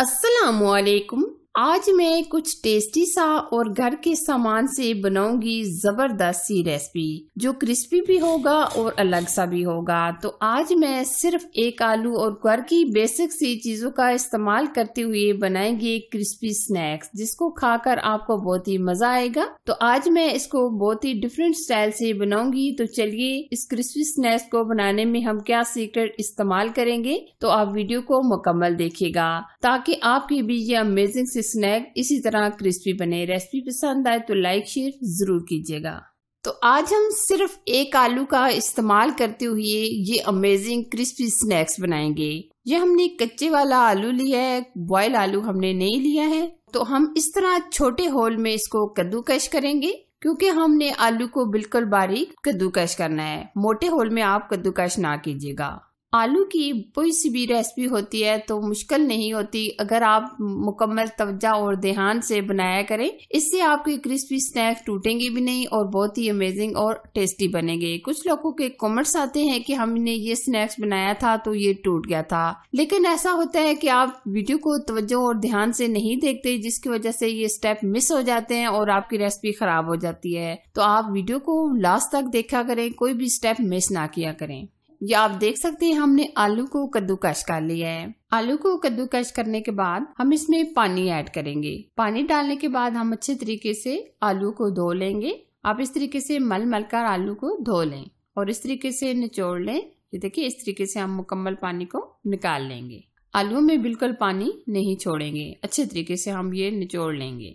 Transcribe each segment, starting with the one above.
السلام عليكم आज मैं कुछ टेस्टी सा और घर के सामान से बनाऊंगी जबरदस्त सी रेसिपी जो क्रिस्पी भी होगा और अलग सा भी होगा तो आज मैं सिर्फ एक आलू और घर की बेसिक सी चीजों का इस्तेमाल करते हुए बनाएंगे क्रिस्पी स्नैक्स जिसको खाकर आपको बहुत ही मजा आएगा तो आज मैं इसको बहुत ही डिफरेंट स्टाइल से बनाऊंगी तो चलिए इस क्रिस्पी स्नैक्स को बनाने में हम क्या सीक्रेट इस्तेमाल करेंगे तो आप वीडियो को मुकम्मल देखेगा ताकि आपकी भी ये अमेजिंग स्नैक इसी तरह क्रिस्पी बने रेसिपी पसंद आए तो लाइक शेयर ज़रूर कीजिएगा तो आज हम सिर्फ एक आलू का इस्तेमाल करते हुए ये अमेजिंग क्रिस्पी स्नैक्स बनाएंगे ये हमने कच्चे वाला आलू लिया है बॉयल आलू हमने नहीं लिया है तो हम इस तरह छोटे होल में इसको कद्दूकश करेंगे क्योंकि हमने आलू को बिल्कुल बारीक कद्दूकश करना है मोटे होल में आप कद्दूकश ना कीजिएगा आलू की कोई सी भी रेसिपी होती है तो मुश्किल नहीं होती अगर आप मुकम्मल तवज्जा और ध्यान से बनाया करें इससे आपके क्रिस्पी स्नैक्स टूटेंगे भी नहीं और बहुत ही अमेजिंग और टेस्टी बनेंगे कुछ लोगों के कमेंट्स आते हैं कि हमने ये स्नैक्स बनाया था तो ये टूट गया था लेकिन ऐसा होता है कि आप वीडियो को तवज्जो और ध्यान से नहीं देखते जिसकी वजह से ये स्टेप मिस हो जाते हैं और आपकी रेसिपी खराब हो जाती है तो आप वीडियो को लास्ट तक देखा करें कोई भी स्टेप मिस ना किया करें ये आप देख सकते हैं हमने आलू को कद्दूकश कर लिया है आलू को कद्दूकश करने के बाद हम इसमें पानी ऐड करेंगे पानी डालने के बाद हम अच्छे तरीके से आलू को धो लेंगे आप इस तरीके से मल मल कर आलू को धो लें और इस तरीके से निचोड़ लें ये देखिए इस तरीके से हम मुकम्मल पानी को निकाल लेंगे आलू में बिल्कुल पानी नहीं छोड़ेंगे अच्छे तरीके से हम ये निचोड़ लेंगे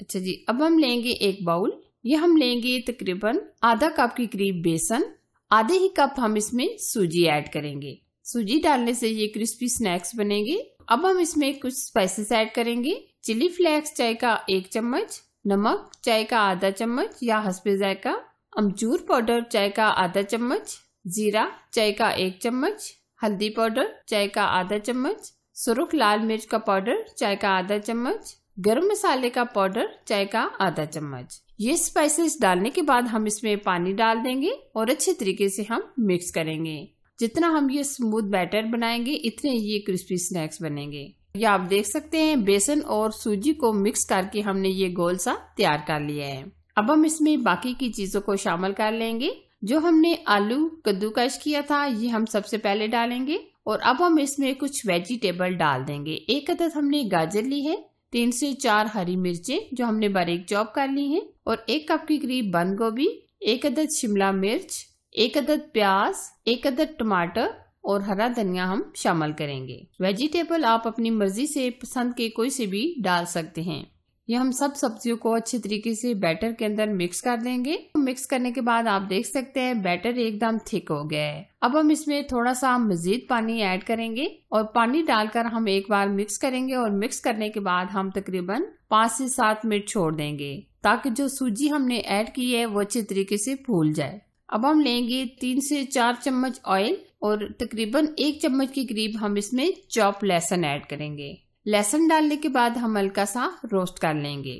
अच्छा जी अब हम लेंगे एक बाउल ये हम लेंगे तकरीबन आधा कप के करीब बेसन आधे ही कप हम इसमें सूजी ऐड करेंगे सूजी डालने से ये क्रिस्पी स्नैक्स बनेंगे अब हम इसमें कुछ स्पाइसेस ऐड करेंगे चिली फ्लेक्स चाय का एक चम्मच नमक चाय का आधा चम्मच या हसबे जायका अमचूर पाउडर चाय का आधा चम्मच जीरा चाय का एक चम्मच हल्दी पाउडर चाय का आधा चम्मच सुरुख लाल मिर्च का पाउडर चाय का आधा चम्मच गर्म मसाले का पाउडर चाय का आधा चम्मच ये स्पाइसेस डालने के बाद हम इसमें पानी डाल देंगे और अच्छे तरीके से हम मिक्स करेंगे जितना हम ये स्मूथ बैटर बनाएंगे इतने ये क्रिस्पी स्नैक्स बनेंगे ये आप देख सकते हैं बेसन और सूजी को मिक्स करके हमने ये गोल सा तैयार कर लिया है अब हम इसमें बाकी की चीजों को शामिल कर लेंगे जो हमने आलू कद्दूकश किया था ये हम सबसे पहले डालेंगे और अब हम इसमें कुछ वेजिटेबल डाल देंगे एक अदद हमने गाजर ली है तीन से चार हरी मिर्चें जो हमने बारीक चॉप कर ली हैं और एक कप के करीब बंद गोभी एक अदद शिमला मिर्च एक अदद प्याज एक अदद टमाटर और हरा धनिया हम शामिल करेंगे वेजिटेबल आप अपनी मर्जी से पसंद के कोई से भी डाल सकते हैं ये हम सब सब्जियों को अच्छे तरीके से बैटर के अंदर मिक्स कर देंगे मिक्स करने के बाद आप देख सकते हैं बैटर एकदम थिक हो गया है अब हम इसमें थोड़ा सा मजीद पानी ऐड करेंगे और पानी डालकर हम एक बार मिक्स करेंगे और मिक्स करने के बाद हम तकरीबन पाँच से सात मिनट छोड़ देंगे ताकि जो सूजी हमने ऐड की है वो अच्छे तरीके से फूल जाए अब हम लेंगे तीन से चार चम्मच ऑयल और तकरीबन एक चम्मच के करीब हम इसमें चॉप लहसन ऐड करेंगे लहसन डालने के बाद हम हल्का सा रोस्ट कर लेंगे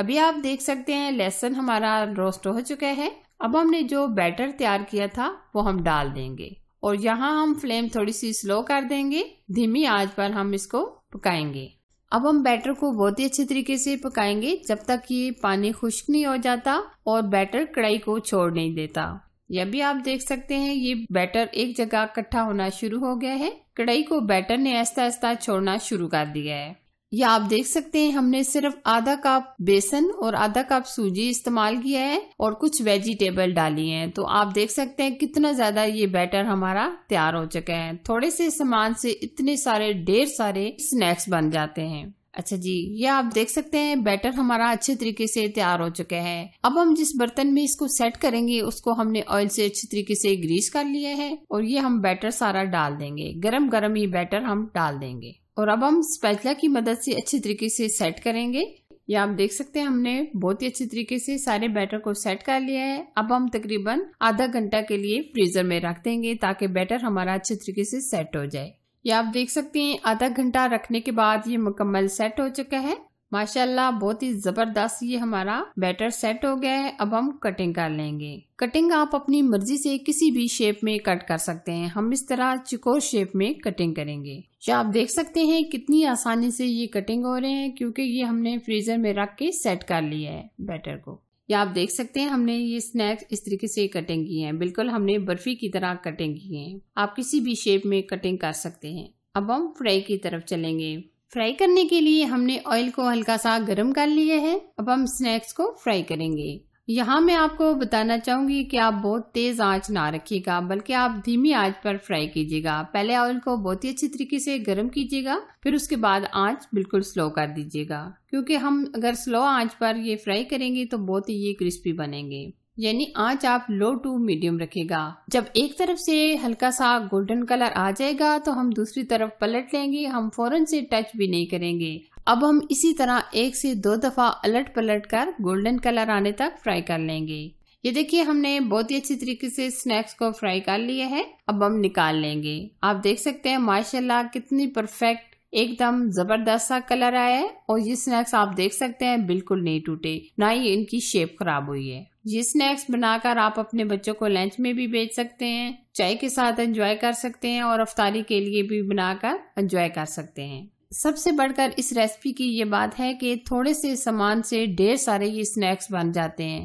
अभी आप देख सकते हैं लहसन हमारा रोस्ट हो चुका है अब हमने जो बैटर तैयार किया था वो हम डाल देंगे और यहाँ हम फ्लेम थोड़ी सी स्लो कर देंगे धीमी आंच पर हम इसको पकाएंगे अब हम बैटर को बहुत ही अच्छे तरीके से पकाएंगे जब तक ये पानी खुश्क नहीं हो जाता और बैटर कढ़ाई को छोड़ नहीं देता यह भी आप देख सकते हैं ये बैटर एक जगह इकट्ठा होना शुरू हो गया है कढ़ाई को बैटर ने ऐसा ऐसा छोड़ना शुरू कर दिया है यह आप देख सकते हैं हमने सिर्फ आधा कप बेसन और आधा कप सूजी इस्तेमाल किया है और कुछ वेजिटेबल डाली हैं तो आप देख सकते हैं कितना ज्यादा ये बैटर हमारा तैयार हो चुका है थोड़े से सामान से इतने सारे ढेर सारे स्नैक्स बन जाते हैं अच्छा जी ये आप देख सकते हैं बैटर हमारा अच्छे तरीके से तैयार हो चुका है अब हम जिस बर्तन में इसको सेट करेंगे उसको हमने ऑयल से अच्छे तरीके से ग्रीस कर लिया है और ये हम बैटर सारा डाल देंगे गरम गरम ये बैटर हम डाल देंगे और अब हम स्पैचला की मदद से अच्छे तरीके से सेट करेंगे या आप देख सकते हैं हमने बहुत ही अच्छे तरीके से सारे बैटर को सेट कर लिया है अब हम तकरीबन आधा घंटा के लिए फ्रीजर में रख देंगे ताकि बैटर हमारा अच्छे तरीके से सेट हो जाए ये आप देख सकते हैं आधा घंटा रखने के बाद ये मुकम्मल सेट हो चुका है माशाल्लाह बहुत ही जबरदस्त ये हमारा बैटर सेट हो गया है अब हम कटिंग कर लेंगे कटिंग आप अपनी मर्जी से किसी भी शेप में कट कर सकते हैं हम इस तरह चिकोर शेप में कटिंग करेंगे या आप देख सकते हैं कितनी आसानी से ये कटिंग हो रहे हैं क्योंकि ये हमने फ्रीजर में रख के सेट कर लिया है बैटर को या आप देख सकते हैं हमने ये स्नैक्स इस तरीके से कटिंग की है बिल्कुल हमने बर्फ़ी की तरह कटिंग की है आप किसी भी शेप में कटिंग कर सकते हैं अब हम फ्राई की तरफ चलेंगे फ्राई करने के लिए हमने ऑयल को हल्का सा गर्म कर लिया है अब हम स्नैक्स को फ्राई करेंगे यहाँ मैं आपको बताना चाहूंगी कि आप बहुत तेज़ आंच ना रखिएगा बल्कि आप धीमी आंच पर फ्राई कीजिएगा पहले ऑयल को बहुत ही अच्छी तरीके से गर्म कीजिएगा फिर उसके बाद आंच बिल्कुल स्लो कर दीजिएगा क्योंकि हम अगर स्लो आंच पर ये फ्राई करेंगे तो बहुत ही ये क्रिस्पी बनेंगे यानी आंच आप लो टू मीडियम रखेगा जब एक तरफ से हल्का सा गोल्डन कलर आ जाएगा तो हम दूसरी तरफ पलट लेंगे हम फौरन से टच भी नहीं करेंगे अब हम इसी तरह एक से दो दफ़ा अलट पलट कर गोल्डन कलर आने तक फ्राई कर लेंगे ये देखिए हमने बहुत ही अच्छी तरीके से स्नैक्स को फ्राई कर लिया है अब हम निकाल लेंगे आप देख सकते हैं माशाल्लाह कितनी परफेक्ट एकदम जबरदस्त सा कलर आया है और ये स्नैक्स आप देख सकते हैं बिल्कुल नहीं टूटे ना ही इनकी शेप खराब हुई है ये स्नैक्स बनाकर आप अपने बच्चों को लंच में भी बेच सकते हैं चाय के साथ एंजॉय कर सकते हैं और अफ्तारी के लिए भी बनाकर एंजॉय कर सकते हैं सबसे बढ़कर इस रेसिपी की ये बात है कि थोड़े से सामान से ढेर सारे ये स्नैक्स बन जाते हैं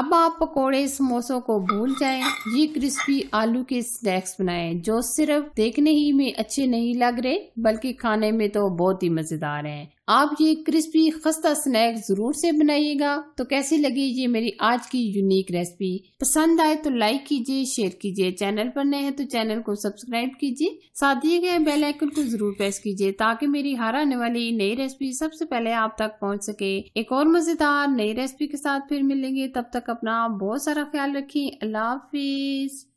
अब आप पकोड़े समोसों को भूल जाएं ये क्रिस्पी आलू के स्नैक्स बनाएं जो सिर्फ देखने ही में अच्छे नहीं लग रहे बल्कि खाने में तो बहुत ही मज़ेदार हैं आप ये क्रिस्पी खस्ता स्नैक ज़रूर से बनाइएगा तो कैसी लगी ये मेरी आज की यूनिक रेसिपी पसंद आए तो लाइक कीजिए शेयर कीजिए चैनल पर नए हैं तो चैनल को सब्सक्राइब कीजिए साथ दिए गए बेल आइकन को ज़रूर प्रेस कीजिए ताकि मेरी हर आने वाली नई रेसिपी सबसे पहले आप तक पहुँच सके एक और मज़ेदार नई रेसिपी के साथ फिर मिलेंगे तब तक अपना बहुत सारा ख्याल रखें अल्लाह हाफिज़